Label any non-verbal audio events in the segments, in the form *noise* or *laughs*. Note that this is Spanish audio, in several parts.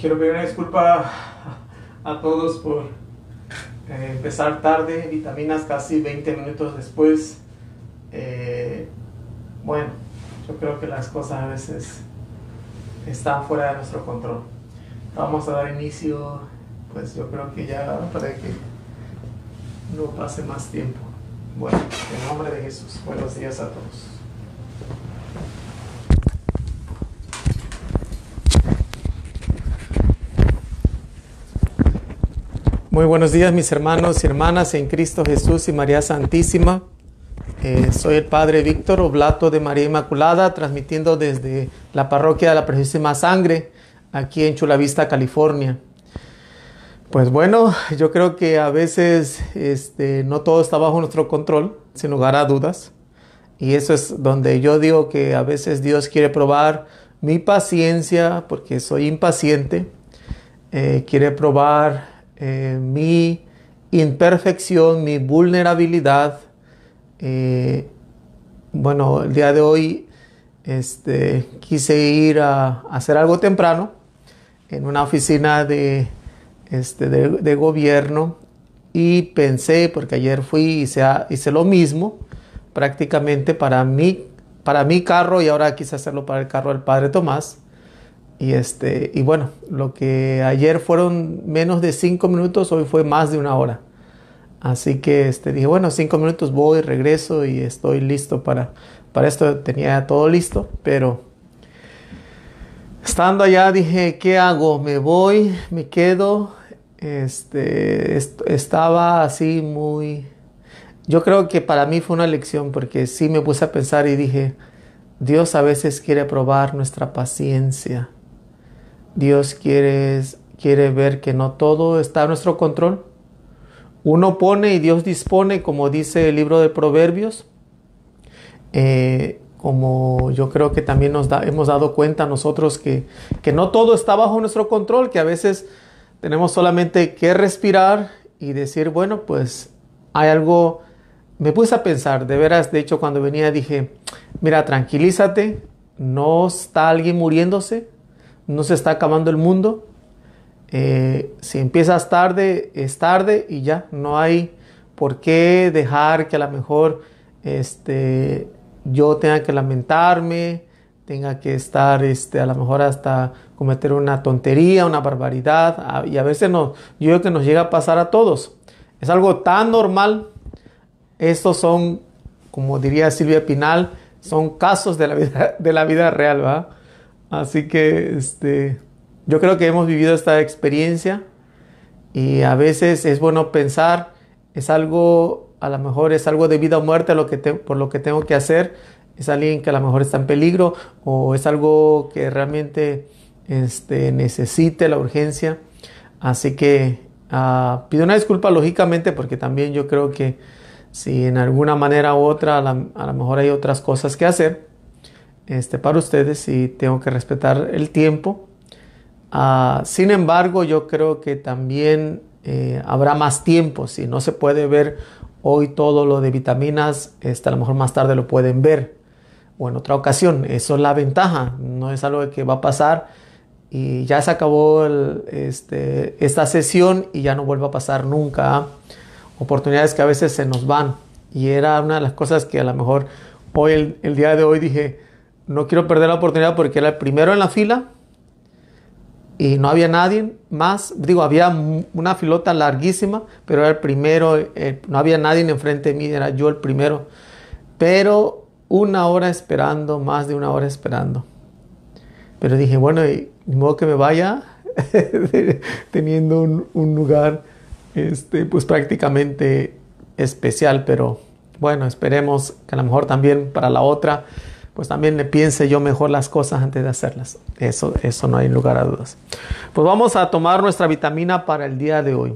Quiero pedir una disculpa a todos por eh, empezar tarde, vitaminas casi 20 minutos después. Eh, bueno, yo creo que las cosas a veces están fuera de nuestro control. Vamos a dar inicio, pues yo creo que ya para que no pase más tiempo. Bueno, en nombre de Jesús, buenos días a todos. Muy buenos días mis hermanos y hermanas en Cristo Jesús y María Santísima. Eh, soy el Padre Víctor Oblato de María Inmaculada, transmitiendo desde la parroquia de la Preciosísima Sangre, aquí en Vista, California. Pues bueno, yo creo que a veces este, no todo está bajo nuestro control, sin lugar a dudas. Y eso es donde yo digo que a veces Dios quiere probar mi paciencia, porque soy impaciente. Eh, quiere probar eh, mi imperfección, mi vulnerabilidad. Eh, bueno, el día de hoy este, quise ir a, hacer algo temprano en una oficina de, este, de, gobierno y pensé, porque ayer fui y hice, hice lo mismo prácticamente para para mi carro y ahora quise hacerlo para el carro del padre Tomás. Y, este, y bueno, lo que ayer fueron menos de cinco minutos, hoy fue más de una hora. Así que este, dije, bueno, cinco minutos voy, regreso y estoy listo para, para esto. Tenía todo listo, pero estando allá dije, ¿qué hago? ¿Me voy? ¿Me quedo? Este, estaba así muy... Yo creo que para mí fue una lección porque sí me puse a pensar y dije, Dios a veces quiere probar nuestra paciencia Dios quiere, ver que no todo está a nuestro control. Uno pone y Dios dispone, como dice el libro de Proverbios. Eh, como yo creo que también nos da, hemos dado cuenta nosotros que, que no todo está bajo nuestro control, que a veces tenemos solamente que respirar y decir, bueno, pues hay algo, me puse a pensar, de veras, de hecho cuando venía dije, mira, tranquilízate, no está alguien muriéndose, no se está acabando el mundo. Eh, si empiezas tarde, es tarde y ya, no hay por qué dejar que a lo mejor este, yo tenga que lamentarme, tenga que estar este, a lo mejor hasta cometer una tontería, una barbaridad, y a veces no, yo creo que nos llega a pasar a todos. Es algo tan normal. Estos son, como diría Silvia Pinal, son casos de la vida, *laughs* de la vida real, ¿verdad? Así que este, yo creo que hemos vivido esta experiencia y a veces es bueno pensar, es algo, a lo mejor es algo de vida o muerte lo que por lo que tengo que hacer, es alguien que a lo mejor está en peligro o es algo que realmente este, necesite la urgencia. Así que ah, pido una disculpa lógicamente porque también yo creo que si en alguna manera u otra a lo mejor hay otras cosas que hacer, este, para ustedes y tengo que respetar el tiempo. Ah, sin embargo, yo creo que también eh, habrá más tiempo. Si no se puede ver hoy todo lo de vitaminas, este, a lo mejor más tarde lo pueden ver o en otra ocasión. Eso es la ventaja, no es algo que va a pasar y ya se acabó este, esta sesión y ya no vuelve a pasar nunca. Oportunidades que a veces se nos van y era una de las cosas que a lo mejor hoy, el día de hoy dije, no quiero perder la oportunidad porque era el primero en la fila y no había nadie más. Digo, había una filota larguísima, pero era el primero, eh, no había nadie enfrente de mí, era yo el primero. Pero una hora esperando, más de una hora esperando. Pero dije, bueno, de modo que me vaya *laughs* teniendo un, lugar, este, pues prácticamente especial, pero bueno, esperemos que a lo mejor también para la otra pues también le piense yo mejor las cosas antes de hacerlas. Eso, eso no hay lugar a dudas. Pues vamos a tomar nuestra vitamina para el día de hoy.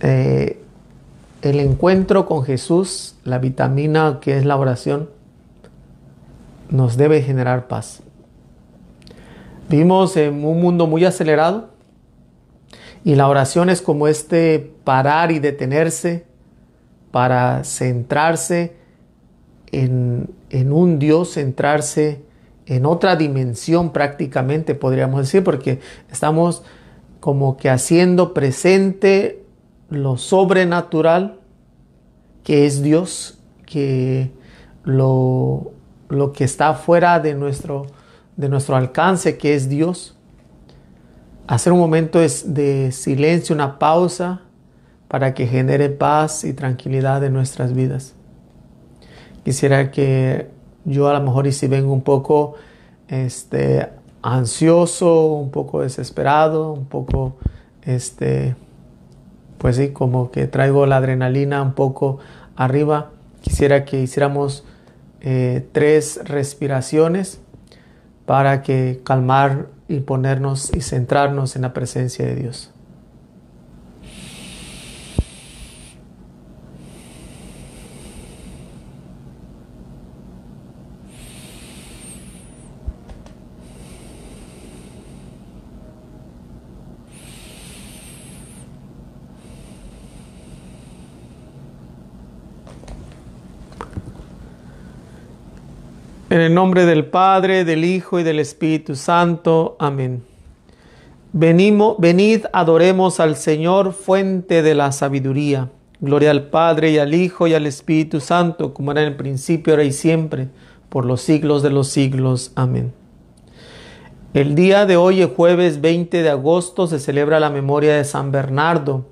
Eh, el encuentro con Jesús, la vitamina que es la oración, nos debe generar paz. Vivimos en un mundo muy acelerado y la oración es como este parar y detenerse para centrarse en en un Dios centrarse en otra dimensión prácticamente, podríamos decir, porque estamos como que haciendo presente lo sobrenatural que es Dios, que lo, lo que está fuera de nuestro, de nuestro alcance, que es Dios. Hacer un momento de silencio, una pausa, para que genere paz y tranquilidad en nuestras vidas. Quisiera que yo a lo mejor y si vengo un poco este, ansioso, un poco desesperado, un poco, este, pues sí, como que traigo la adrenalina un poco arriba, quisiera que hiciéramos eh, tres respiraciones para que calmar y ponernos y centrarnos en la presencia de Dios. En el nombre del Padre, del Hijo y del Espíritu Santo. Amén. venid, adoremos al Señor, fuente de la sabiduría. Gloria al Padre y al Hijo y al Espíritu Santo, como era en el principio, ahora y siempre, por los siglos de los siglos. Amén. El día de hoy, jueves 20 de agosto, se celebra la memoria de San Bernardo,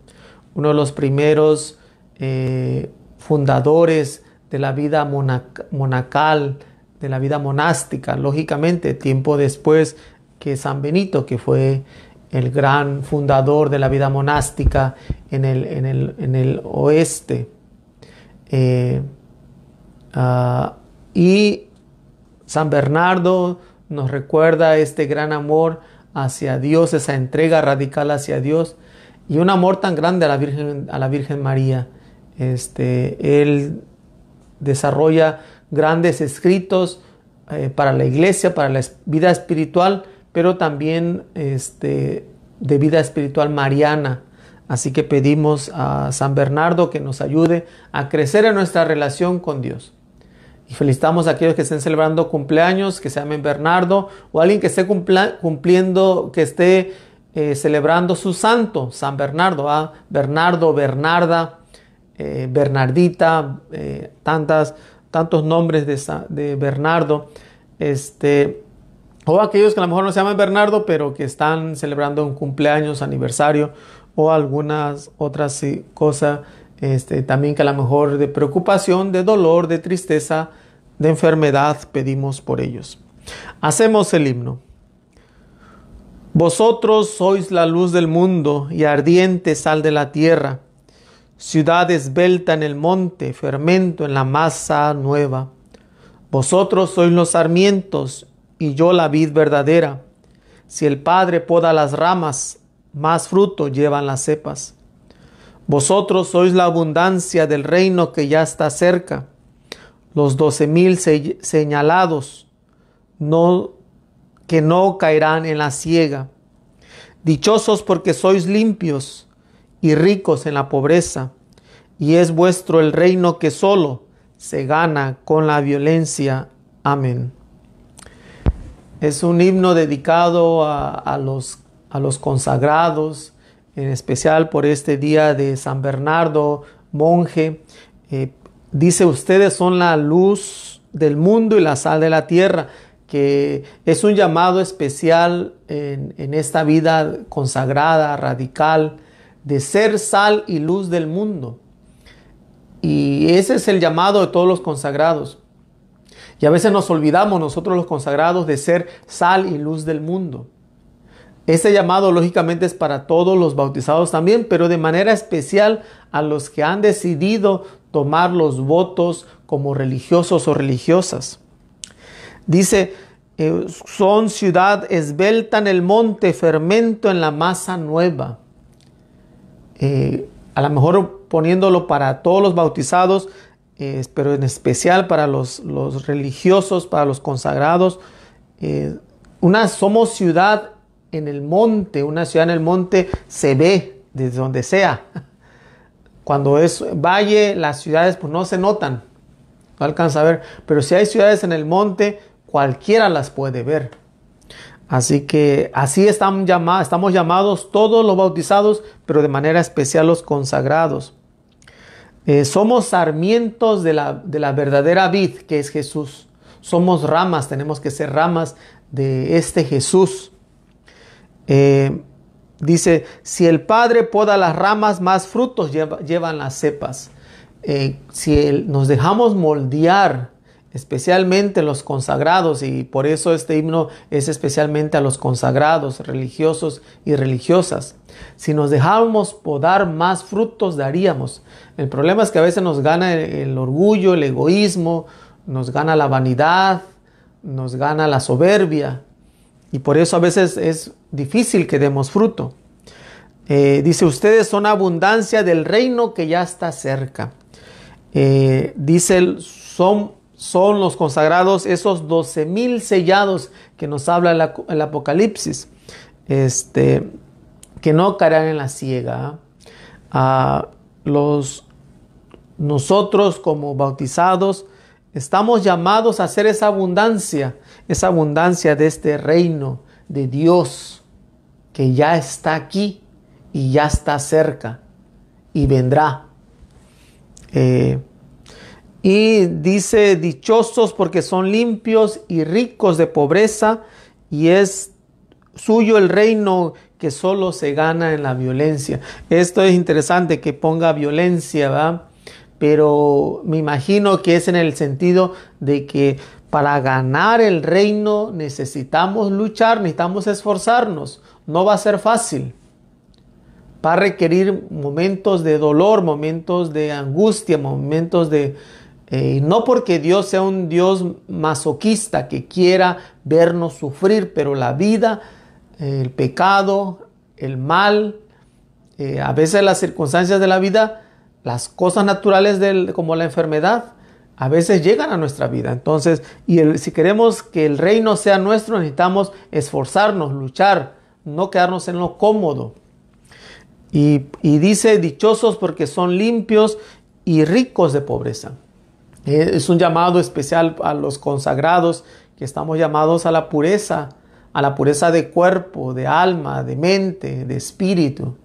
uno de los primeros eh, fundadores de la vida monacal de la vida monástica, lógicamente, tiempo después que San Benito, que fue el gran fundador de la vida monástica en el, en el, en el oeste. Eh, ah, y San Bernardo nos recuerda este gran amor hacia Dios, esa entrega radical hacia Dios y un amor tan grande a la Virgen, a la Virgen María. Este, él desarrolla grandes escritos eh, para la iglesia, para la vida espiritual, pero también este, de vida espiritual mariana. Así que pedimos a San Bernardo que nos ayude a crecer en nuestra relación con Dios. Y felicitamos a aquellos que estén celebrando cumpleaños, que se llamen Bernardo, o alguien que esté cumpliendo, que esté eh, celebrando su santo, San Bernardo, a ¿ah? Bernardo, Bernarda, eh, Bernardita, tantas tantos nombres de, Bernardo, este, o aquellos que a lo mejor no se llaman Bernardo, pero que están celebrando un cumpleaños, aniversario o algunas otras eh, cosas este, también que a lo mejor de preocupación, de dolor, de tristeza, de enfermedad, pedimos por ellos. Hacemos el himno. Vosotros sois la luz del mundo y ardiente sal de la tierra ciudad esbelta en el monte, fermento en la masa nueva. Vosotros sois los sarmientos y yo la vid verdadera. Si el Padre poda las ramas, más fruto llevan las cepas. Vosotros sois la abundancia del reino que ya está cerca. Los doce mil señalados, no, que no caerán en la ciega. Dichosos porque sois limpios y ricos en la pobreza, y es vuestro el reino que solo se gana con la violencia. Amén. Es un himno dedicado a, a, los, consagrados, en especial por este día de San Bernardo, monje. Eh, dice, ustedes son la luz del mundo y la sal de la tierra, que es un llamado especial en, en esta vida consagrada, radical, de ser sal y luz del mundo. Y ese es el llamado de todos los consagrados. Y a veces nos olvidamos nosotros los consagrados de ser sal y luz del mundo. Ese llamado lógicamente es para todos los bautizados también, pero de manera especial a los que han decidido tomar los votos como religiosos o religiosas. Dice, eh, son ciudad esbelta en el monte, fermento en la masa nueva. Eh, a lo mejor poniéndolo para todos los bautizados, eh, pero en especial para los, religiosos, para los consagrados. Eh, una, somos ciudad en el monte, una ciudad en el monte se ve desde donde sea. *laughs* Cuando es valle, las ciudades pues no se notan, no alcanza a ver, pero si hay ciudades en el monte, cualquiera las puede ver. Así que así estamos llamados todos los bautizados, pero de manera especial los consagrados. Eh, somos sarmientos de la, verdadera vid que es Jesús. Somos ramas, tenemos que ser ramas de este Jesús. Eh, dice, si el Padre poda las ramas, más frutos llevan las cepas. Eh, si nos dejamos moldear especialmente los consagrados, y por eso este himno es especialmente a los consagrados, religiosos y religiosas. Si nos dejáramos podar más frutos, daríamos. El problema es que a veces nos gana el, orgullo, el egoísmo, nos gana la vanidad, nos gana la soberbia, y por eso a veces es difícil que demos fruto. Eh, dice, ustedes son abundancia del reino que ya está cerca. Eh, dice, son son los consagrados, esos 12 mil sellados que nos habla el, Apocalipsis, este, que no caerán en la ciega. A ah, los, nosotros como bautizados estamos llamados a hacer esa abundancia, esa abundancia de este reino de Dios que ya está aquí y ya está cerca y vendrá. Eh, y dice, dichosos porque son limpios y ricos de pobreza, y es suyo el reino que solo se gana en la violencia. Esto es interesante que ponga violencia, ¿va? Pero me imagino que es en el sentido de que para ganar el reino necesitamos luchar, necesitamos esforzarnos. No va a ser fácil. Va a requerir momentos de dolor, momentos de angustia, momentos de eh, no porque Dios sea un Dios masoquista que quiera vernos sufrir, pero la vida, el pecado, el mal, eh, a veces las circunstancias de la vida, las cosas naturales como la enfermedad, a veces llegan a nuestra vida. Entonces, y si queremos que el reino sea nuestro, necesitamos esforzarnos, luchar, no quedarnos en lo cómodo. y dice, dichosos porque son limpios y ricos de pobreza. Eh, es un llamado especial a los consagrados que estamos llamados a la pureza, a la pureza de cuerpo, de alma, de mente, de espíritu.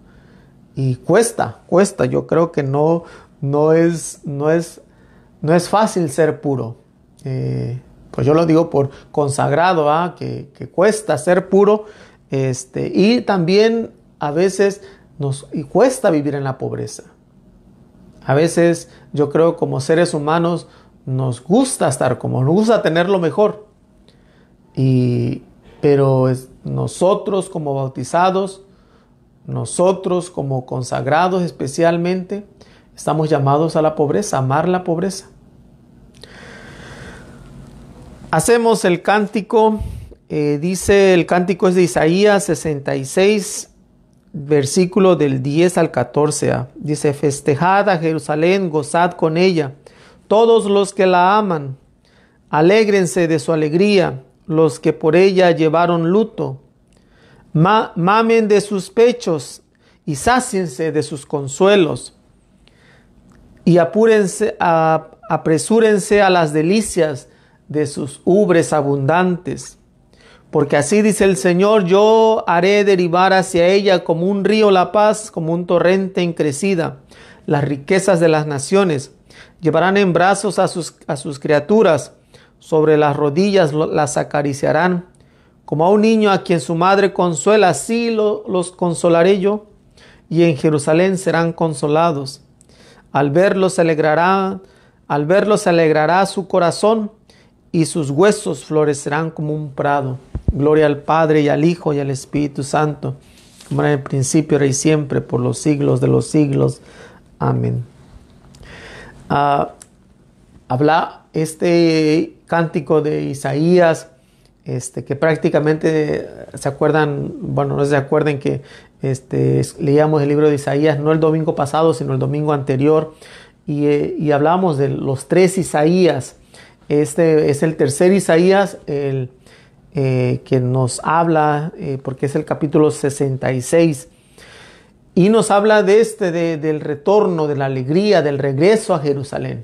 Y cuesta, cuesta. Yo creo que no, no, es, no, es, no es fácil ser puro. Eh, pues yo lo digo por consagrado, ¿ah? que, cuesta ser puro. Este, y también a veces nos cuesta vivir en la pobreza. A veces yo creo como seres humanos nos gusta estar como, nos gusta tener lo mejor. Y, pero nosotros como bautizados, nosotros como consagrados especialmente, estamos llamados a la pobreza, amar la pobreza. Hacemos el cántico, eh, dice el cántico es de Isaías 66, versículo del 10 al 14, dice, festejad a Jerusalén, gozad con ella, todos los que la aman, alégrense de su alegría, los que por ella llevaron luto, mamen de sus pechos y sáciense de sus consuelos, y apúrense, a, apresúrense a las delicias de sus ubres abundantes porque así dice el Señor, yo haré derivar hacia ella como un río la paz, como un torrente en crecida, las riquezas de las naciones. Llevarán en brazos a sus, criaturas, sobre las rodillas las acariciarán. Como a un niño a quien su madre consuela, así los consolaré yo, y en Jerusalén serán consolados. Al verlos se alegrará, al verlos se alegrará su corazón, y sus huesos florecerán como un prado. Gloria al Padre y al Hijo y al Espíritu Santo, como era en el principio, ahora y siempre, por los siglos de los siglos. Amén. Ah, habla este cántico de Isaías, este, que prácticamente eh, se acuerdan, bueno, no se acuerden que este, leíamos el libro de Isaías, no el domingo pasado, sino el domingo anterior, y eh, hablamos de los tres Isaías. Este es el tercer Isaías, el eh, que nos habla, eh, porque es el capítulo 66, y nos habla de este, del retorno, de la alegría, del regreso a Jerusalén.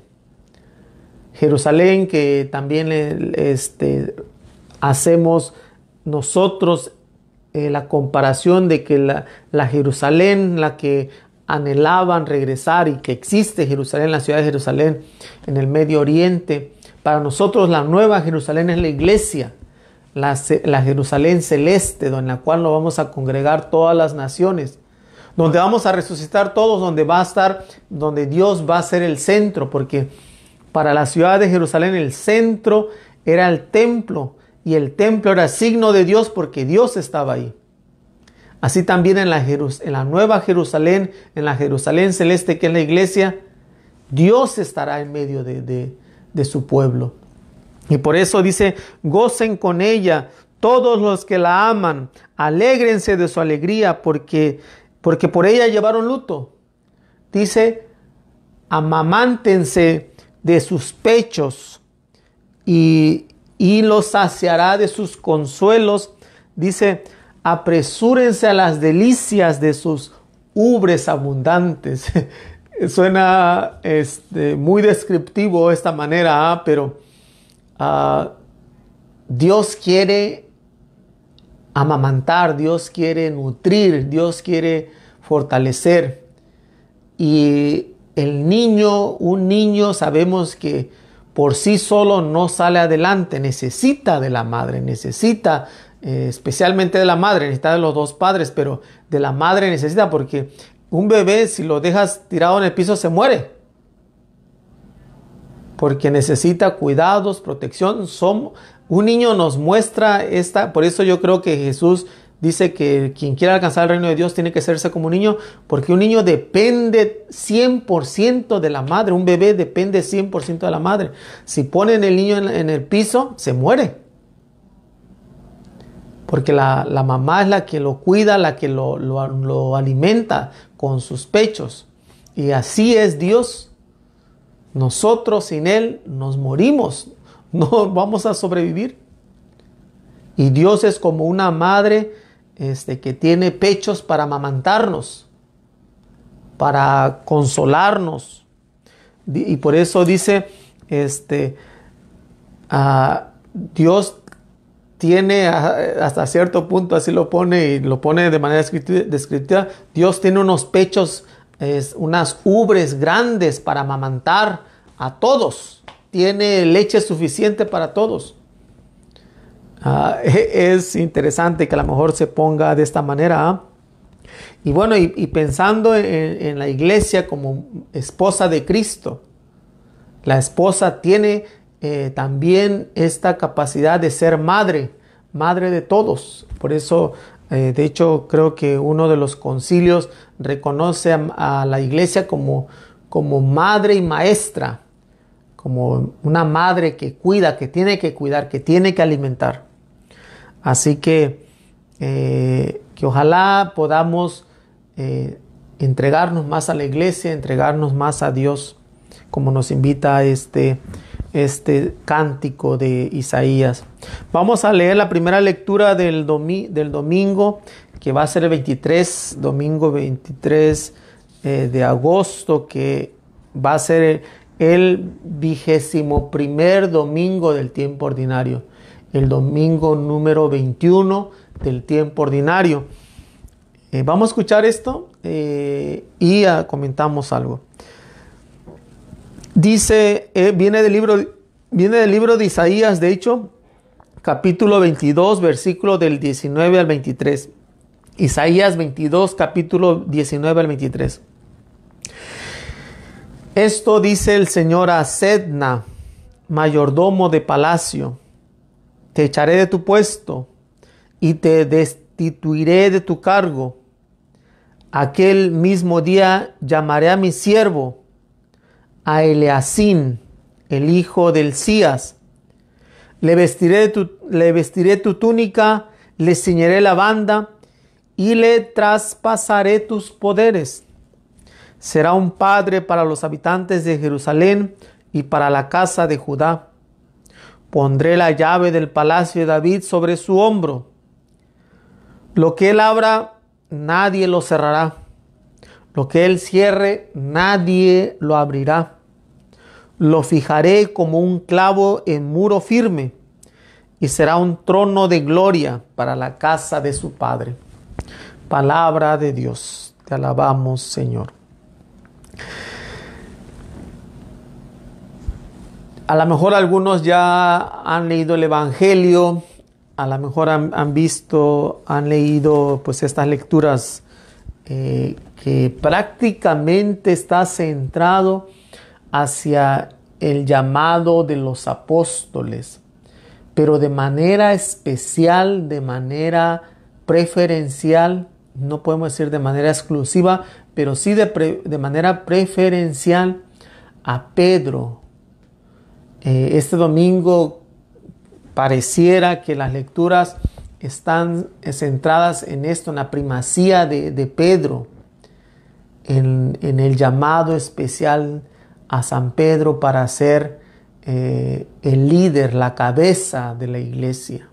Jerusalén que también este, hacemos nosotros eh, la comparación de que la, la, Jerusalén, la que anhelaban regresar y que existe Jerusalén, la ciudad de Jerusalén en el Medio Oriente, para nosotros la nueva Jerusalén es la iglesia, la, Jerusalén celeste, en la cual nos vamos a congregar todas las naciones, donde vamos a resucitar todos, donde va a estar, donde Dios va a ser el centro, porque para la ciudad de Jerusalén el centro era el templo y el templo era signo de Dios porque Dios estaba ahí. Así también en la, nueva Jerusalén, en la Jerusalén celeste que es la iglesia, Dios estará en medio de su pueblo. Y por eso dice, gocen con ella todos los que la aman, alégrense de su alegría porque, porque por ella llevaron luto. Dice, amamántense de sus pechos y, los saciará de sus consuelos. Dice, apresúrense a las delicias de sus ubres abundantes. *laughs* Suena este, muy descriptivo esta manera, ¿ah? pero Ah, Dios quiere amamantar, Dios quiere nutrir, Dios quiere fortalecer. Y el niño, un niño, sabemos que por sí solo no sale adelante, necesita de la madre, necesita eh, especialmente de la madre, necesita de los dos padres, pero de la madre necesita porque un bebé si lo dejas tirado en el piso se muere porque necesita cuidados, protección. un niño nos muestra esta, por eso yo creo que Jesús dice que quien quiera alcanzar el reino de Dios tiene que hacerse como un niño, porque un niño depende 100% de la madre, un bebé depende 100% de la madre. Si ponen el niño en, el piso, se muere. Porque la, mamá es la que lo cuida, la que lo, lo alimenta con sus pechos. Y así es Dios. Nosotros sin Él nos morimos, *laughs* no vamos a sobrevivir. Y Dios es como una madre este, que tiene pechos para amamantarnos, para consolarnos. Y por eso dice, este, ah, Dios tiene ah, hasta cierto punto, así lo pone y lo pone de manera descriptiva, Dios tiene unos pechos es unas ubres grandes para amamantar a todos. Tiene leche suficiente para todos. Ah, *laughs* es interesante que a lo mejor se ponga de esta manera. ¿ah? Y bueno, y, pensando en, la iglesia como esposa de Cristo, la esposa tiene eh, también esta capacidad de ser madre, madre de todos. Por eso eh, de hecho, creo que uno de los concilios reconoce a, la iglesia como, como madre y maestra, como una madre que cuida, que tiene que cuidar, que tiene que alimentar. Así que, eh, que ojalá podamos eh, entregarnos más a la iglesia, entregarnos más a Dios, como nos invita este este cántico de Isaías. Vamos a leer la primera lectura del, del domingo, que va a ser el 23, domingo 23 eh, de agosto, que va a ser el vigésimo primer domingo del tiempo ordinario, el domingo número 21 del tiempo ordinario. Eh, vamos a escuchar esto eh, y comentamos algo. Dice, eh, viene, del libro, viene del libro de Isaías, de hecho, capítulo 22, versículo del 19 al 23. Isaías 22, capítulo 19 al 23. Esto dice el Señor a Sedna, mayordomo de palacio. Te echaré de tu puesto y te destituiré de tu cargo. Aquel mismo día llamaré a mi siervo a Eleazín, el hijo del Cías. Le vestiré, tu, le vestiré tu túnica, le ciñeré la banda y le traspasaré tus poderes. Será un padre para los habitantes de Jerusalén y para la casa de Judá. Pondré la llave del palacio de David sobre su hombro. Lo que él abra, nadie lo cerrará lo que él cierre, nadie lo abrirá. Lo fijaré como un clavo en muro firme y será un trono de gloria para la casa de su Padre. Palabra de Dios, te alabamos Señor. A lo mejor algunos ya han leído el Evangelio, a lo mejor han, visto, han leído pues estas lecturas eh, que prácticamente está centrado hacia el llamado de los apóstoles, pero de manera especial, de manera preferencial, no podemos decir de manera exclusiva, pero sí de, manera preferencial a Pedro. Eh, este domingo pareciera que las lecturas están eh, centradas en esto, en la primacía de Pedro en, el llamado especial a San Pedro para ser eh, el líder, la cabeza de la iglesia.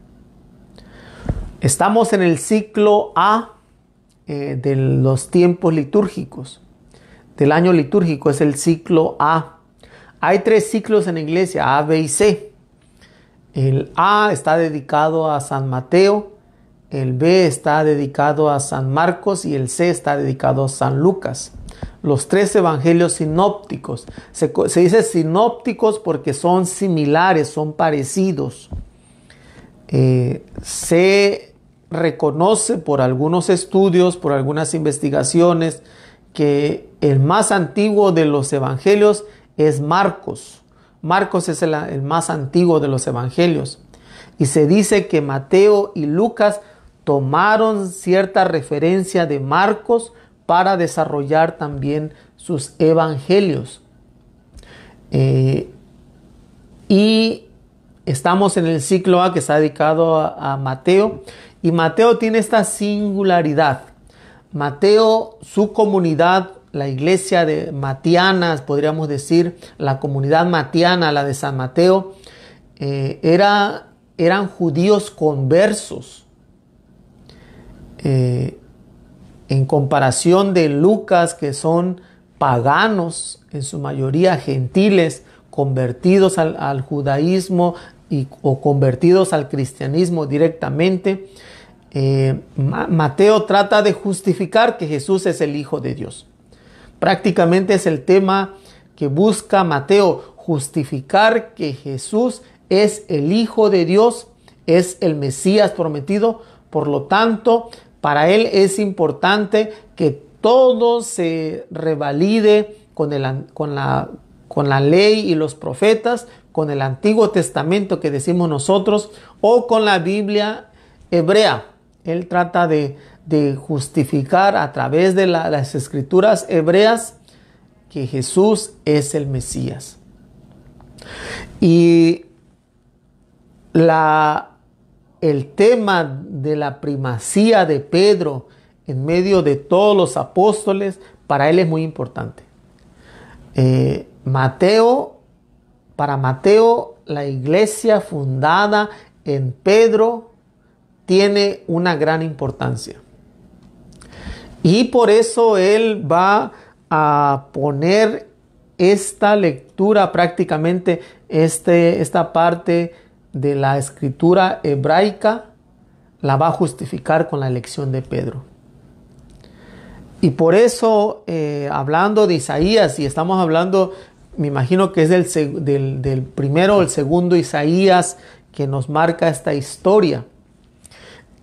Estamos en el ciclo A eh, de los tiempos litúrgicos, del año litúrgico, es el ciclo A. Hay tres ciclos en la iglesia, A, B y C. El A está dedicado a San Mateo, el B está dedicado a San Marcos y el C está dedicado a San Lucas. Los tres evangelios sinópticos. Se, dice sinópticos porque son similares, son parecidos. se eh, reconoce por algunos estudios, por algunas investigaciones, que el más antiguo de los evangelios es Marcos. Marcos es el más antiguo de los evangelios. Y se dice que Mateo y Lucas tomaron cierta referencia de Marcos para desarrollar también sus evangelios. Eh, y estamos en el ciclo A que está dedicado a, Mateo. Y Mateo tiene esta singularidad. Mateo, su comunidad, la iglesia de Matianas, podríamos decir, la comunidad matiana, la de San Mateo, eh, era, eran judíos conversos. Eh, en comparación de Lucas, que son paganos, en su mayoría gentiles, convertidos al, judaísmo y, o convertidos al cristianismo directamente, eh, Mateo trata de justificar que Jesús es el Hijo de Dios. Prácticamente es el tema que busca Mateo, justificar que Jesús es el Hijo de Dios, es el Mesías prometido. Por lo tanto, para él es importante que todo se revalide con, la, ley y los profetas, con el Antiguo Testamento que decimos nosotros, o con la Biblia hebrea. Él trata de, justificar a través de las escrituras hebreas que Jesús es el Mesías. Y la el tema de la primacía de Pedro en medio de todos los apóstoles, para él es muy importante. Eh, Mateo, para Mateo, la iglesia fundada en Pedro tiene una gran importancia. Y por eso él va a poner esta lectura prácticamente, este, esta parte de la escritura hebraica la va a justificar con la elección de Pedro. Y por eso, eh, hablando de Isaías, y estamos hablando, me imagino que es del, del, primero o el segundo Isaías que nos marca esta historia,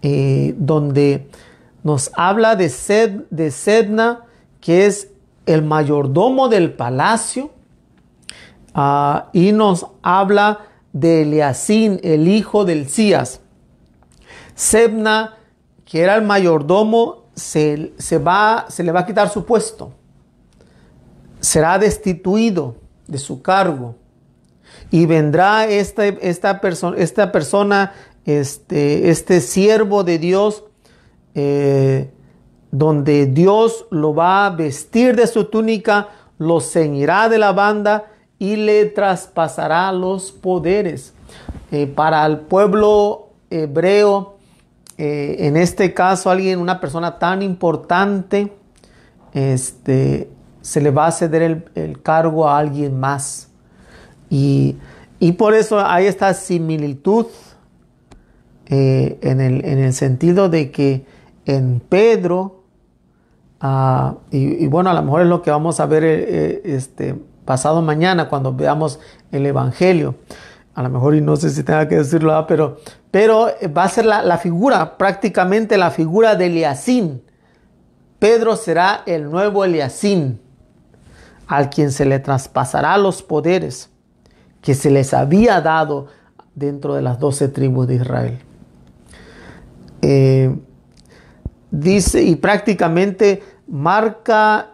eh, donde nos habla de, Sed, de Sedna, que es el mayordomo del palacio, ah, y nos habla de Eliasín, el hijo del Cías. Sebna, que era el mayordomo, se, se, va, se le va a quitar su puesto. Será destituido de su cargo. Y vendrá esta, esta persona, este, este siervo de Dios, eh, donde Dios lo va a vestir de su túnica, lo ceñirá de la banda y le traspasará los poderes. Eh, para el pueblo hebreo, eh, en este caso alguien, una persona tan importante, este, se le va a ceder el, cargo a alguien más. Y, por eso hay esta similitud eh, en, el, sentido de que en Pedro, ah, y, y, bueno, a lo mejor es lo que vamos a ver este, pasado mañana cuando veamos el Evangelio. A lo mejor, y no sé si tenga que decirlo, pero, pero eh, va a ser la, figura, prácticamente la figura de Eliasín. Pedro será el nuevo Eliasín, al quien se le traspasará los poderes que se les había dado dentro de las doce tribus de Israel. Eh, dice y prácticamente marca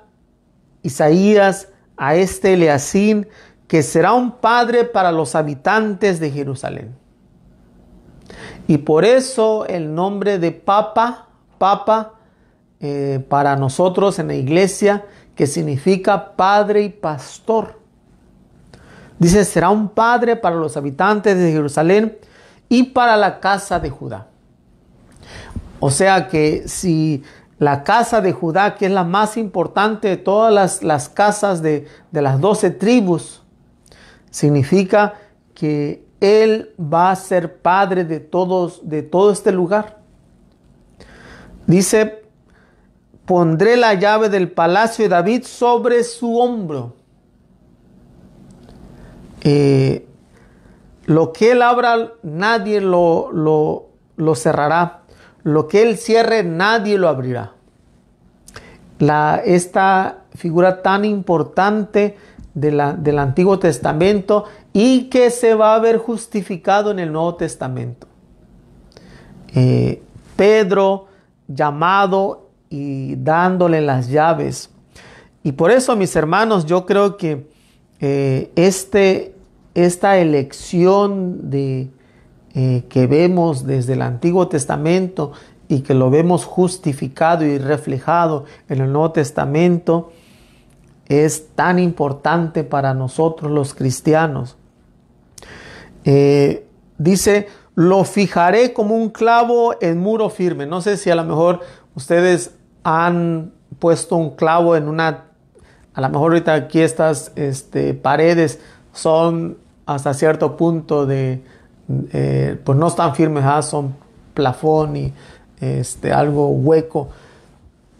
Isaías a este Eliasín, que será un padre para los habitantes de Jerusalén. Y por eso el nombre de Papa, Papa, eh, para nosotros en la iglesia, que significa padre y pastor. Dice, será un padre para los habitantes de Jerusalén y para la casa de Judá. O sea que si la casa de Judá, que es la más importante de todas las, casas de, las doce tribus, significa que Él va a ser padre de todos, de todo este lugar. Dice, pondré la llave del palacio de David sobre su hombro. Eh, lo que él abra, nadie lo, lo cerrará. Lo que él cierre, nadie lo abrirá. esta figura tan importante de la, del Antiguo Testamento y que se va a ver justificado en el Nuevo Testamento. Eh, Pedro llamado y dándole las llaves. Y por eso, mis hermanos, yo creo que eh, este, esta elección de, eh, que vemos desde el Antiguo Testamento y que lo vemos justificado y reflejado en el Nuevo Testamento es tan importante para nosotros los cristianos. Eh, dice, lo fijaré como un clavo en muro firme. No sé si a lo mejor ustedes han puesto un clavo en una, a lo mejor ahorita aquí estas este, paredes son hasta cierto punto de, eh, pues no están firmes, son plafón y este, algo hueco.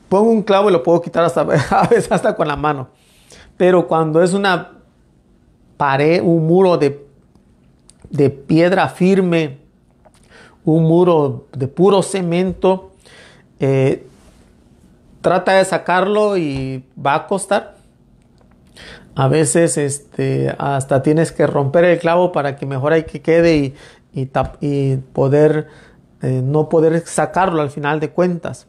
Pongo un clavo y lo puedo quitar hasta, *laughs* a veces hasta con la mano. Pero cuando es una pared, un muro de, piedra firme, un muro de puro cemento, eh, trata de sacarlo y va a costar a veces este, hasta tienes que romper el clavo para que mejor hay que quede y, y, poder eh, no poder sacarlo al final de cuentas.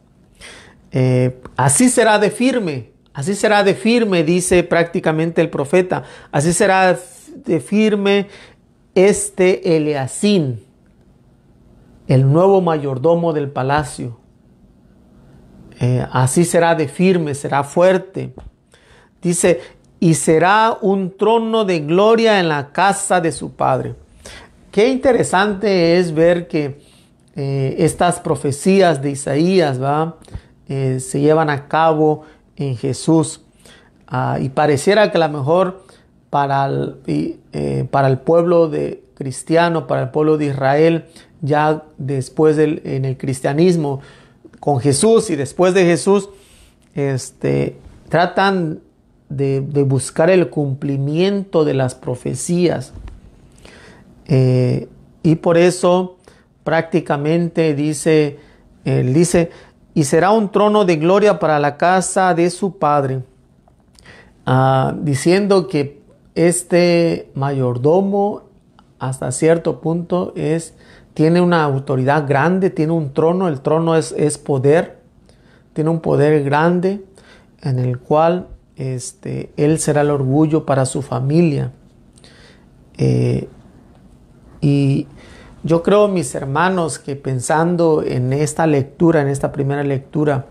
Eh, así será de firme, así será de firme, dice prácticamente el profeta, así será de firme este Eleazín, el nuevo mayordomo del palacio. Eh, así será de firme, será fuerte. Dice, y será un trono de gloria en la casa de su padre. Qué interesante es ver que eh, estas profecías de Isaías ¿va? Eh, se llevan a cabo en Jesús. Ah, y pareciera que a lo mejor para el, eh, para el pueblo de cristiano, para el pueblo de Israel, ya después del, en el cristianismo, con Jesús y después de Jesús, este, tratan de, buscar el cumplimiento de las profecías. Eh, y por eso prácticamente dice, él dice, y será un trono de gloria para la casa de su padre, ah, diciendo que este mayordomo hasta cierto punto es, tiene una autoridad grande, tiene un trono, el trono es, es poder, tiene un poder grande en el cual este, él será el orgullo para su familia. Eh, y yo creo, mis hermanos, que pensando en esta lectura, en esta primera lectura,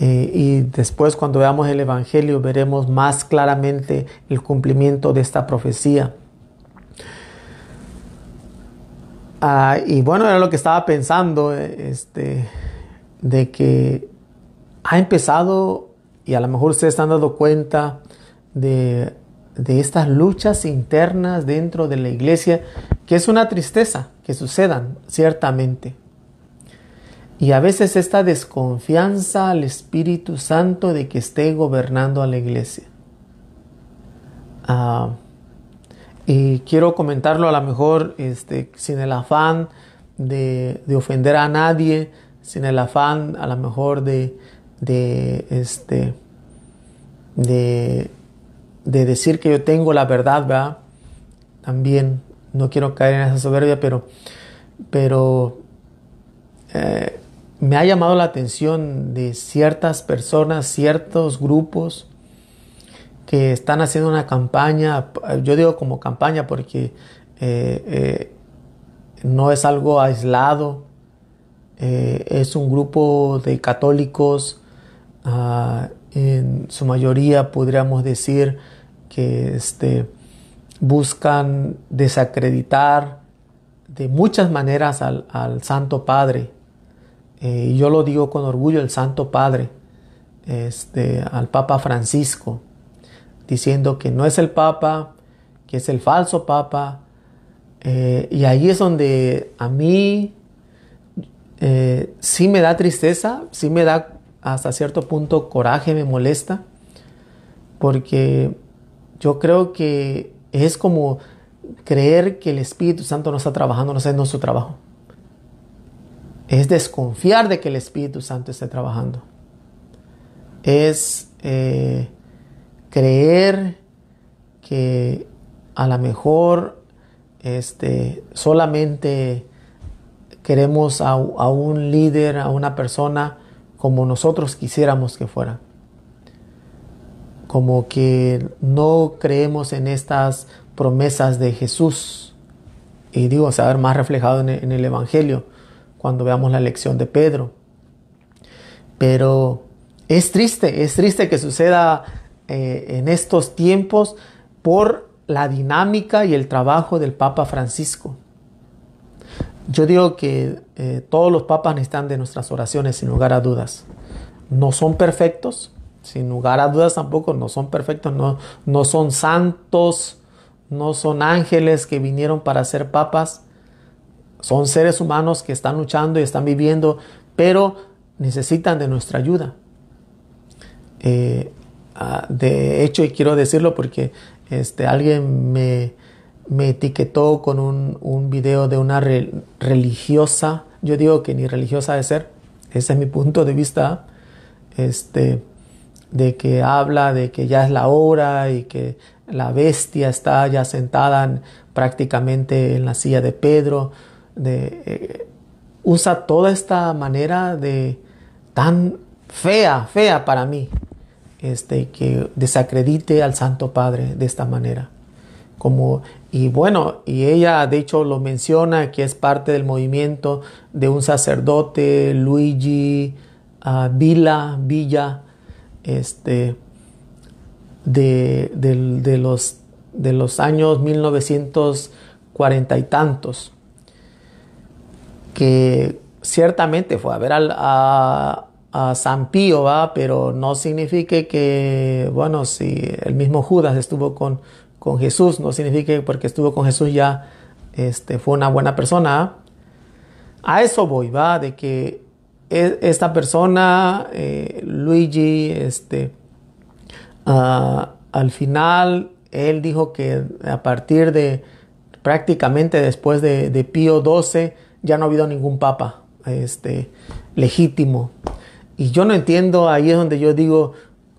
eh, y después cuando veamos el Evangelio veremos más claramente el cumplimiento de esta profecía. Ah, y bueno, era lo que estaba pensando, este, de que ha empezado y a lo mejor ustedes han dado cuenta de, estas luchas internas dentro de la iglesia, que es una tristeza que sucedan, ciertamente. Y a veces esta desconfianza al Espíritu Santo de que esté gobernando a la iglesia. Ah, y quiero comentarlo a lo mejor este, sin el afán de, de ofender a nadie, sin el afán a lo mejor de, de este de, decir que yo tengo la verdad, También no quiero caer en esa soberbia, pero, pero eh, me ha llamado la atención de ciertas personas, ciertos grupos que están haciendo una campaña, yo digo como campaña porque eh, eh, no es algo aislado, es un grupo de católicos Ah, en su mayoría podríamos decir que este, buscan desacreditar de muchas maneras al, Santo Padre. Y eh, yo lo digo con orgullo, el Santo Padre, este, al Papa Francisco, diciendo que no es el Papa, que es el falso Papa. Eh, y ahí es donde a mí eh, sí me da tristeza, sí me da hasta cierto punto coraje, me molesta, porque yo creo que es como creer que el Espíritu Santo no está trabajando, no está haciendo su trabajo. Es desconfiar de que el Espíritu Santo esté trabajando. Es eh, creer que a lo mejor este, solamente queremos a un líder, a una persona como nosotros quisiéramos que fuera. Como que no creemos en estas promesas de Jesús. Y digo, se va a ver más reflejado en e, el Evangelio cuando veamos la lección de Pedro. Pero es triste, es triste que suceda eh, en estos tiempos por la dinámica y el trabajo del Papa Francisco. Yo digo que eh, todos los papas necesitan de nuestras oraciones, sin lugar a dudas. No son perfectos, sin lugar a dudas tampoco, no son perfectos, no, no son santos, no son ángeles que vinieron para ser papas, son seres humanos que están luchando y están viviendo, pero necesitan de nuestra ayuda. Eh, ah, de hecho, y quiero decirlo porque este, alguien me, me etiquetó con un, video de una religiosa. Yo digo que ni religiosa de ser. Ese es mi punto de vista. Este, de que habla de que ya es la hora y que la bestia está ya sentada prácticamente en la silla de Pedro. De, eh, usa toda esta manera de tan fea, fea para mí, este, que desacredite al Santo Padre de esta manera como y bueno, y ella de hecho lo menciona que es parte del movimiento de un sacerdote, Luigi ah, Villa, Villa, este, de, los, de los años 1940 y tantos, que ciertamente fue a ver a, San Pío, ¿va? pero no significa que, bueno, si el mismo Judas estuvo con, con Jesús no significa que porque estuvo con Jesús ya este, fue una buena persona. A eso voy, va, de que e, esta persona, eh, Luigi, este, ah, al final él dijo que a partir de prácticamente después de, de Pío XII ya no ha habido ningún papa este, legítimo. Y yo no entiendo, ahí es donde yo digo,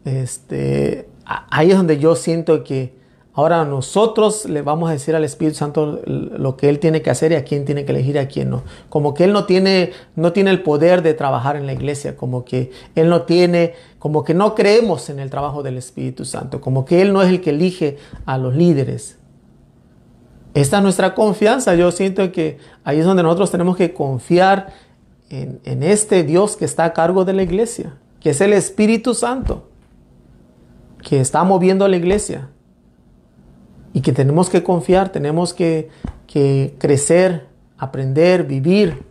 este, ahí es donde yo siento que Ahora nosotros le vamos a decir al Espíritu Santo lo que Él tiene que hacer y a quién tiene que elegir y a quién no. Como que Él no tiene, no tiene el poder de trabajar en la iglesia, como que Él no tiene, como que no creemos en el trabajo del Espíritu Santo, como que Él no es el que elige a los líderes. Esta es nuestra confianza. Yo siento que ahí es donde nosotros tenemos que confiar en, en este Dios que está a cargo de la iglesia, que es el Espíritu Santo, que está moviendo a la iglesia y que tenemos que confiar, tenemos que, crecer, aprender, vivir.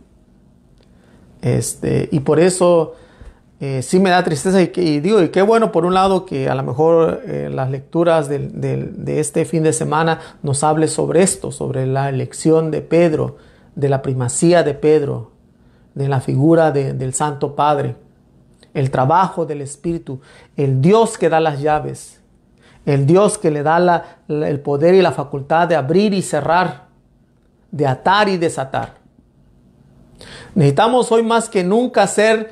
Este, y por eso eh, sí me da tristeza y, digo, y qué bueno por un lado que a lo mejor eh, las lecturas de, este fin de semana nos hable sobre esto, sobre la elección de Pedro, de la primacía de Pedro, de la figura del Santo Padre, el trabajo del Espíritu, el Dios que da las llaves el Dios que le da el poder y la facultad de abrir y cerrar, de atar y desatar. Necesitamos hoy más que nunca ser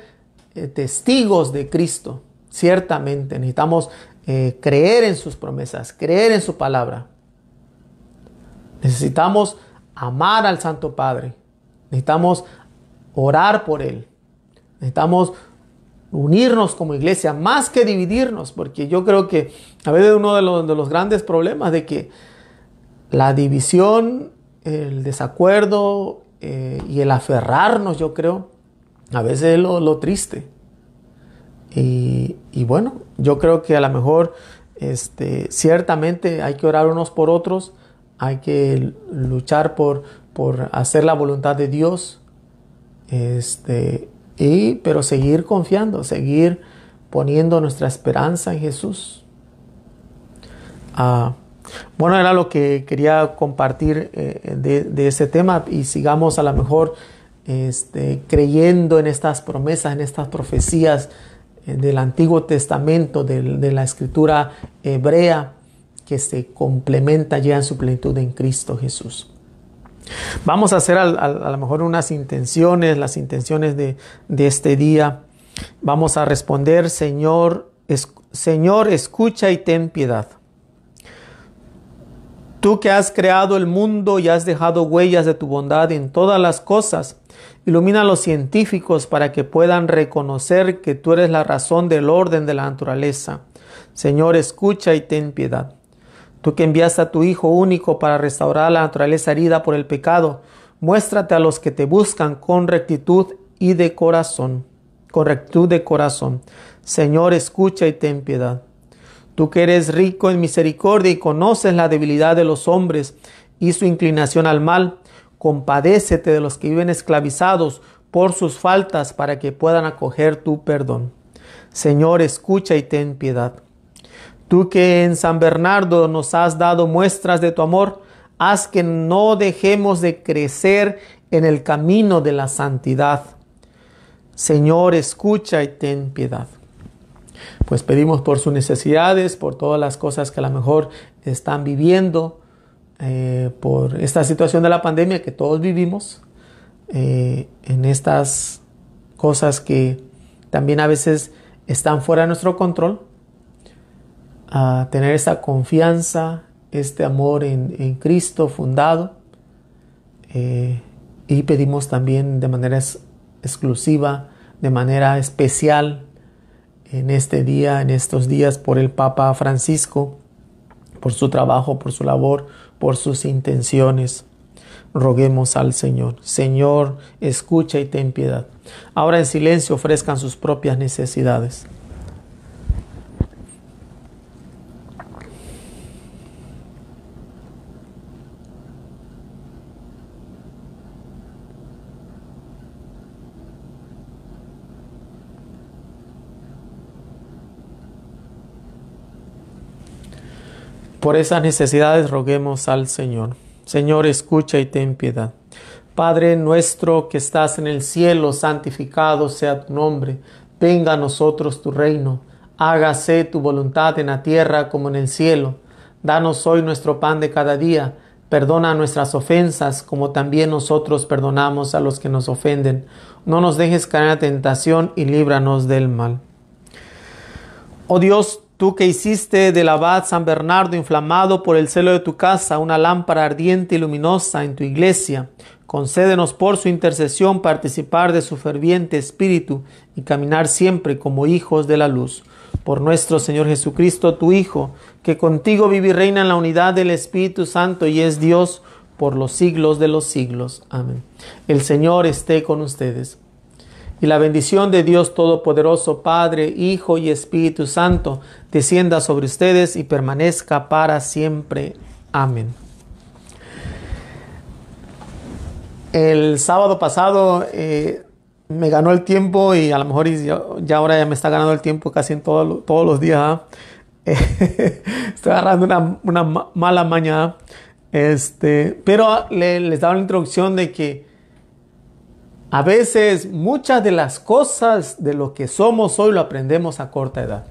eh, testigos de Cristo, ciertamente. Necesitamos eh, creer en sus promesas, creer en su palabra. Necesitamos amar al Santo Padre. Necesitamos orar por Él. Necesitamos unirnos como iglesia, más que dividirnos, porque yo creo que a veces uno de los, grandes problemas de que la división, el desacuerdo eh, y el aferrarnos, yo creo, a veces es lo, triste. Y, y, bueno, yo creo que a lo mejor este, ciertamente hay que orar unos por otros, hay que luchar por, por hacer la voluntad de Dios. Este, y, pero seguir confiando, seguir poniendo nuestra esperanza en Jesús. Ah, bueno, era lo que quería compartir eh, de, de, ese tema y sigamos a lo mejor este, creyendo en estas promesas, en estas profecías eh, del Antiguo Testamento, de, la escritura hebrea que se complementa ya en su plenitud en Cristo Jesús. Vamos a hacer a lo mejor unas intenciones, las intenciones de, este día. Vamos a responder, Señor, Señor, escucha y ten piedad. Tú que has creado el mundo y has dejado huellas de tu bondad en todas las cosas, ilumina a los científicos para que puedan reconocer que tú eres la razón del orden de la naturaleza. Señor, escucha y ten piedad. Tú que enviaste a tu Hijo único para restaurar la naturaleza herida por el pecado, muéstrate a los que te buscan con rectitud y de corazón. Con rectitud de corazón. Señor, escucha y ten piedad. Tú que eres rico en misericordia y conoces la debilidad de los hombres y su inclinación al mal, compadécete de los que viven esclavizados por sus faltas para que puedan acoger tu perdón. Señor, escucha y ten piedad. Tú que en San Bernardo nos has dado muestras de tu amor, haz que no dejemos de crecer en el camino de la santidad. Señor, escucha y ten piedad. Pues pedimos por sus necesidades, por todas las cosas que a lo mejor están viviendo, eh, por esta situación de la pandemia que todos vivimos, eh, en estas cosas que también a veces están fuera de nuestro control a tener esa confianza, este amor en, Cristo fundado. Eh, y pedimos también de manera exclusiva, de manera especial, en este día, en estos días, por el Papa Francisco, por su trabajo, por su labor, por sus intenciones. Roguemos al Señor. Señor, escucha y ten piedad. Ahora en silencio ofrezcan sus propias necesidades. Por esas necesidades roguemos al Señor. Señor, escucha y ten piedad. Padre nuestro que estás en el cielo, santificado sea tu nombre. Venga a nosotros tu reino. Hágase tu voluntad en la tierra como en el cielo. Danos hoy nuestro pan de cada día. Perdona nuestras ofensas como también nosotros perdonamos a los que nos ofenden. No nos dejes caer en la tentación y líbranos del mal. Oh Dios, Tú que hiciste del abad San Bernardo inflamado por el celo de tu casa una lámpara ardiente y luminosa en tu iglesia, concédenos por su intercesión participar de su ferviente espíritu y caminar siempre como hijos de la luz. Por nuestro Señor Jesucristo, tu Hijo, que contigo vive y reina en la unidad del Espíritu Santo y es Dios por los siglos de los siglos. Amén. El Señor esté con ustedes y la bendición de Dios Todopoderoso, Padre, Hijo y Espíritu Santo, descienda sobre ustedes y permanezca para siempre. Amén. El sábado pasado eh, me ganó el tiempo y a lo mejor ya, ya, ahora ya me está ganando el tiempo casi en todos los días. ¿ah? *laughs* Estoy agarrando una, mala mañana. Este, pero les daba la introducción de que a veces muchas de las cosas de lo que somos hoy lo aprendemos a corta edad.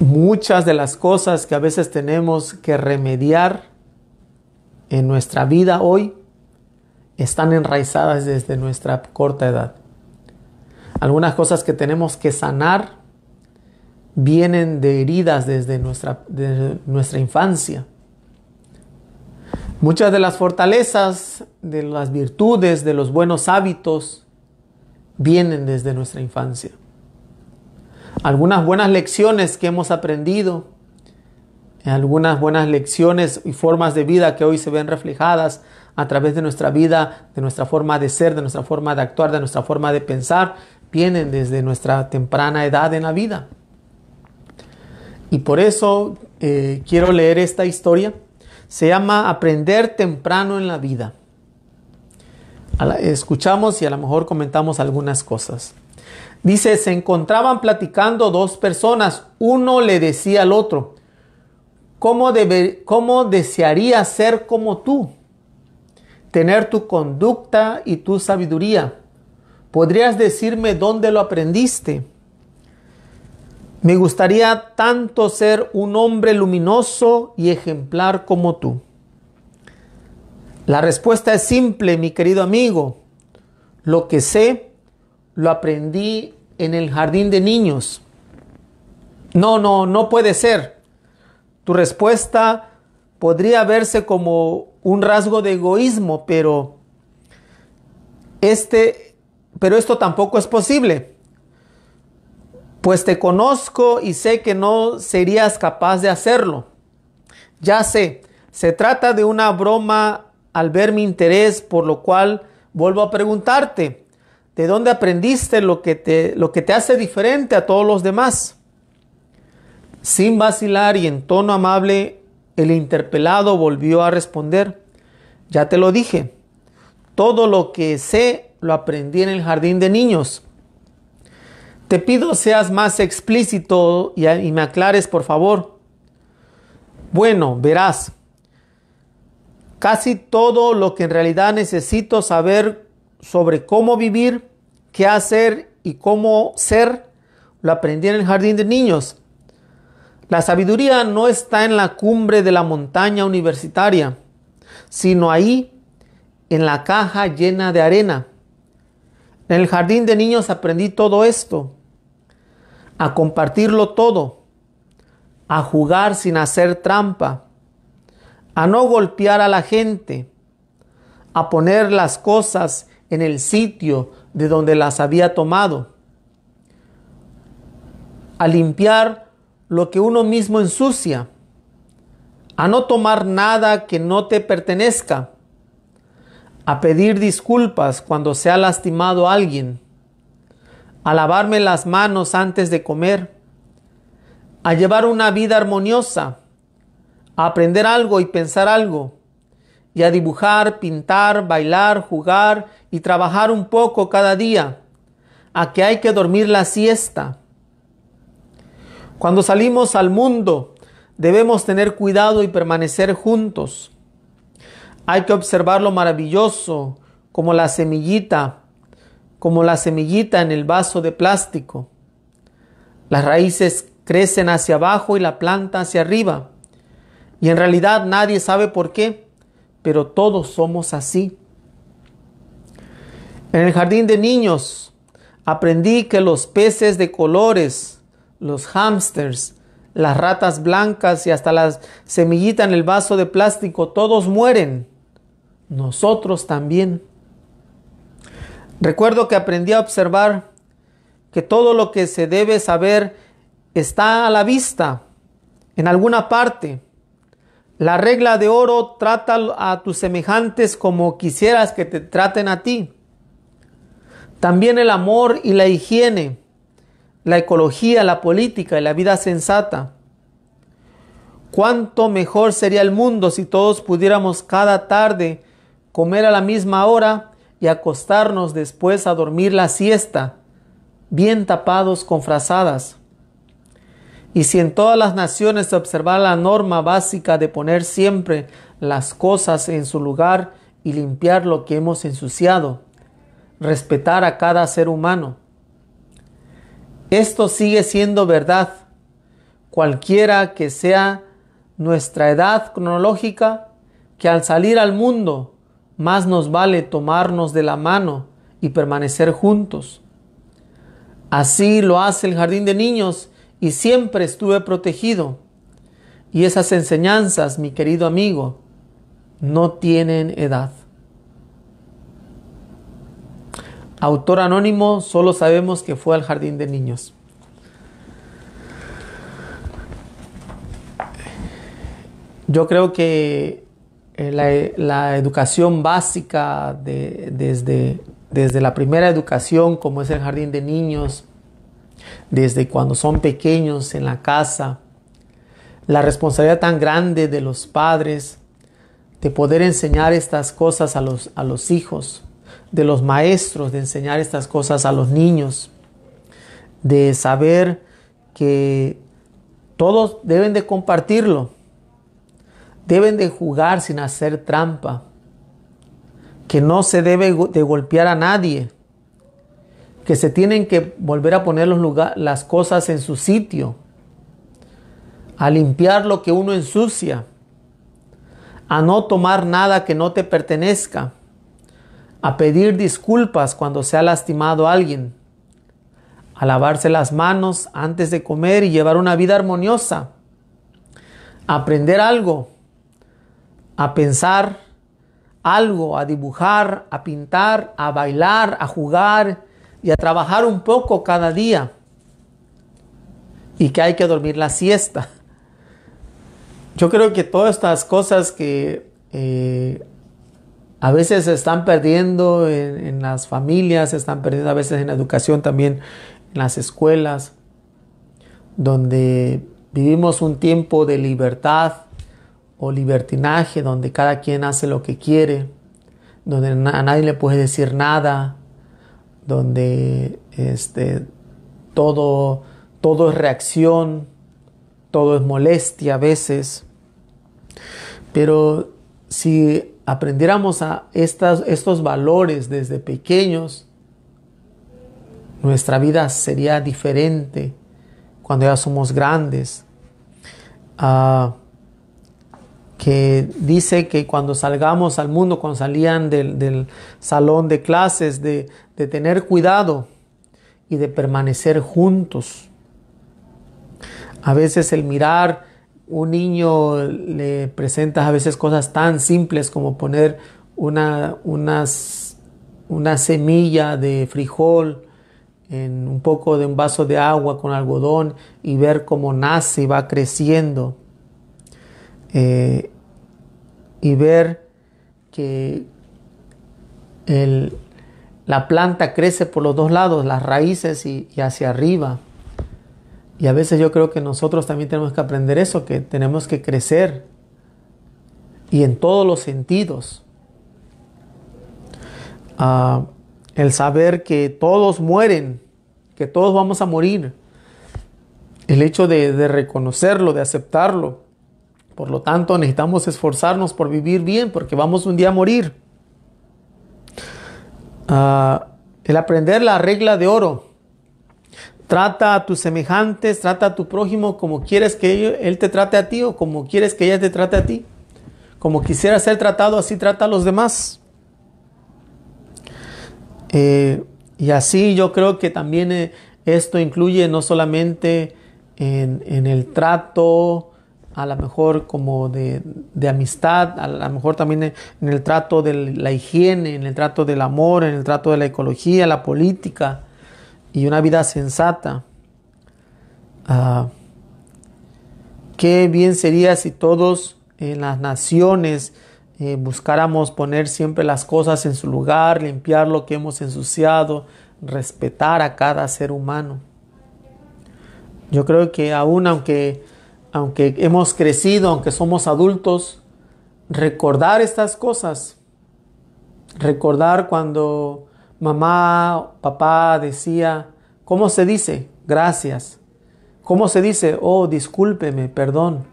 Muchas de las cosas que a veces tenemos que remediar en nuestra vida hoy están enraizadas desde nuestra corta edad. Algunas cosas que tenemos que sanar vienen de heridas desde nuestra, nuestra infancia. Muchas de las fortalezas de las virtudes, de los buenos hábitos, vienen desde nuestra infancia. Algunas buenas lecciones que hemos aprendido, algunas buenas lecciones y formas de vida que hoy se ven reflejadas a través de nuestra vida, de nuestra forma de ser, de nuestra forma de actuar, de nuestra forma de pensar, vienen desde nuestra temprana edad en la vida. Y por eso eh, quiero leer esta historia. Se llama Aprender temprano en la vida escuchamos y a lo mejor comentamos algunas cosas. Dice, se encontraban platicando dos personas, uno le decía al otro, ¿cómo, debe, cómo desearía ser como tú? Tener tu conducta y tu sabiduría. ¿Podrías decirme dónde lo aprendiste? Me gustaría tanto ser un hombre luminoso y ejemplar como tú. La respuesta es simple, mi querido amigo. Lo que sé, lo aprendí en el jardín de niños. No, no, no puede ser. Tu respuesta podría verse como un rasgo de egoísmo, pero este pero esto tampoco es posible. Pues te conozco y sé que no serías capaz de hacerlo. Ya sé, se trata de una broma al ver mi interés, por lo cual vuelvo a preguntarte, ¿de dónde aprendiste lo que te, lo que te hace diferente a todos los demás? Sin vacilar y en tono amable, el interpelado volvió a responder, ya te lo dije, todo lo que sé lo aprendí en el jardín de niños. Te pido seas más explícito y, y me aclares, por favor. Bueno, verás, casi todo lo que en realidad necesito saber sobre cómo vivir, qué hacer y cómo ser, lo aprendí en el jardín de niños. La sabiduría no está en la cumbre de la montaña universitaria, sino ahí, en la caja llena de arena. En el jardín de niños aprendí todo esto, a compartirlo todo, a jugar sin hacer trampa, a no golpear a la gente, a poner las cosas en el sitio de donde las había tomado, a limpiar lo que uno mismo ensucia, a no tomar nada que no te pertenezca, a pedir disculpas cuando se ha lastimado a alguien, a lavarme las manos antes de comer, a llevar una vida armoniosa, a aprender algo y pensar algo, y a dibujar, pintar, bailar, jugar y trabajar un poco cada día, a que hay que dormir la siesta. Cuando salimos al mundo, debemos tener cuidado y permanecer juntos. Hay que observar lo maravilloso, como la semillita, como la semillita en el vaso de plástico. Las raíces crecen hacia abajo y la planta hacia arriba. Y en realidad nadie sabe por qué, pero todos somos así. En el jardín de niños aprendí que los peces de colores, los hamsters, las ratas blancas y hasta las semillitas en el vaso de plástico, todos mueren. Nosotros también. Recuerdo que aprendí a observar que todo lo que se debe saber está a la vista, en alguna parte, la regla de oro trata a tus semejantes como quisieras que te traten a ti. También el amor y la higiene, la ecología, la política y la vida sensata. Cuánto mejor sería el mundo si todos pudiéramos cada tarde comer a la misma hora y acostarnos después a dormir la siesta, bien tapados con frazadas. Y si en todas las naciones se observa la norma básica de poner siempre las cosas en su lugar y limpiar lo que hemos ensuciado, respetar a cada ser humano. Esto sigue siendo verdad, cualquiera que sea nuestra edad cronológica, que al salir al mundo más nos vale tomarnos de la mano y permanecer juntos. Así lo hace el jardín de niños, y siempre estuve protegido. Y esas enseñanzas, mi querido amigo, no tienen edad. Autor anónimo, solo sabemos que fue al jardín de niños. Yo creo que eh, la, educación básica desde, desde la primera educación, como es el jardín de niños, desde cuando son pequeños en la casa, la responsabilidad tan grande de los padres de poder enseñar estas cosas a los, hijos, de los maestros de enseñar estas cosas a los niños, de saber que todos deben de compartirlo, deben de jugar sin hacer trampa, que no se debe de golpear a nadie, que se tienen que volver a poner los lugar, las cosas en su sitio, a limpiar lo que uno ensucia, a no tomar nada que no te pertenezca, a pedir disculpas cuando se ha lastimado a alguien, a lavarse las manos antes de comer y llevar una vida armoniosa, a aprender algo, a pensar algo, a dibujar, a pintar, a bailar, a jugar, y a trabajar un poco cada día. Y que hay que dormir la siesta. Yo creo que todas estas cosas que eh, a veces se están perdiendo en, en, las familias, se están perdiendo a veces en la educación también, en las escuelas, donde vivimos un tiempo de libertad o libertinaje, donde cada quien hace lo que quiere, donde a nadie le puede decir nada, donde este, todo, es reacción, todo es molestia a veces. Pero si aprendiéramos a estos valores desde pequeños, nuestra vida sería diferente cuando ya somos grandes. Ah, que dice que cuando salgamos al mundo, cuando salían del, del salón de clases, de, de tener cuidado y de permanecer juntos. A veces el mirar un niño le presenta a veces cosas tan simples como poner una, una semilla de frijol en un poco de un vaso de agua con algodón y ver cómo nace y va creciendo. Eh, y ver que el, la planta crece por los dos lados, las raíces y, hacia arriba. Y a veces yo creo que nosotros también tenemos que aprender eso, que tenemos que crecer y en todos los sentidos. Ah, el saber que todos mueren, que todos vamos a morir, el hecho de, de, reconocerlo, de aceptarlo. Por lo tanto, necesitamos esforzarnos por vivir bien, porque vamos un día a morir. Ah, el aprender la regla de oro. Trata a tus semejantes, trata a tu prójimo como quieres que él te trate a ti o como quieres que ella te trate a ti. Como quisiera ser tratado, así trata a los demás. Eh, y así yo creo que también eh, esto incluye no solamente en, en el trato, a lo mejor como de, amistad, a lo mejor también en el trato de la higiene, en el trato del amor, en el trato de la ecología, la política y una vida sensata. Ah, qué bien sería si todos en las naciones eh, buscáramos poner siempre las cosas en su lugar, limpiar lo que hemos ensuciado, respetar a cada ser humano. Yo creo que aún aunque aunque hemos crecido, aunque somos adultos, recordar estas cosas. Recordar cuando mamá, papá decía, ¿cómo se dice? Gracias. ¿Cómo se dice? Oh, discúlpeme, perdón.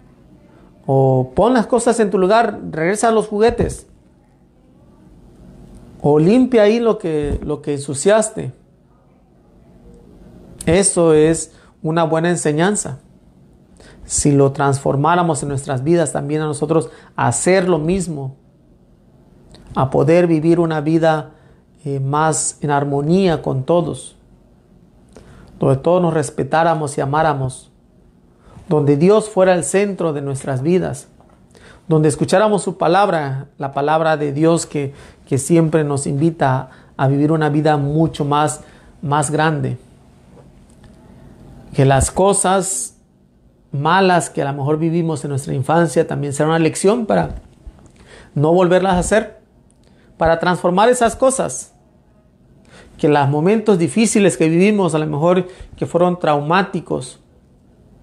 O pon las cosas en tu lugar, regresa a los juguetes. O limpia ahí lo que, lo que ensuciaste. Eso es una buena enseñanza si lo transformáramos en nuestras vidas también a nosotros, a hacer lo mismo, a poder vivir una vida eh, más en armonía con todos, donde todos nos respetáramos y amáramos, donde Dios fuera el centro de nuestras vidas, donde escucháramos su palabra, la palabra de Dios que, que siempre nos invita a vivir una vida mucho más, más grande. Que las cosas malas que a lo mejor vivimos en nuestra infancia también será una lección para no volverlas a hacer, para transformar esas cosas. Que los momentos difíciles que vivimos, a lo mejor que fueron traumáticos,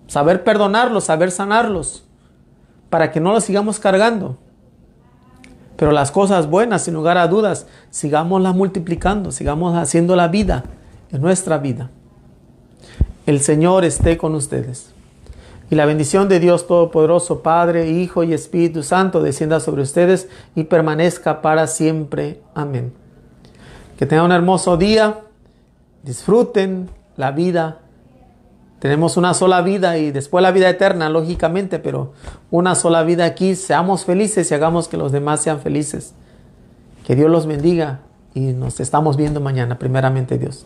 saber perdonarlos, saber sanarlos, para que no los sigamos cargando. Pero las cosas buenas, sin lugar a dudas, las multiplicando, sigamos haciendo la vida en nuestra vida. El Señor esté con ustedes. Y la bendición de Dios Todopoderoso, Padre, Hijo y Espíritu Santo, descienda sobre ustedes y permanezca para siempre. Amén. Que tengan un hermoso día, disfruten la vida. Tenemos una sola vida y después la vida eterna, lógicamente, pero una sola vida aquí. Seamos felices y hagamos que los demás sean felices. Que Dios los bendiga y nos estamos viendo mañana, primeramente Dios.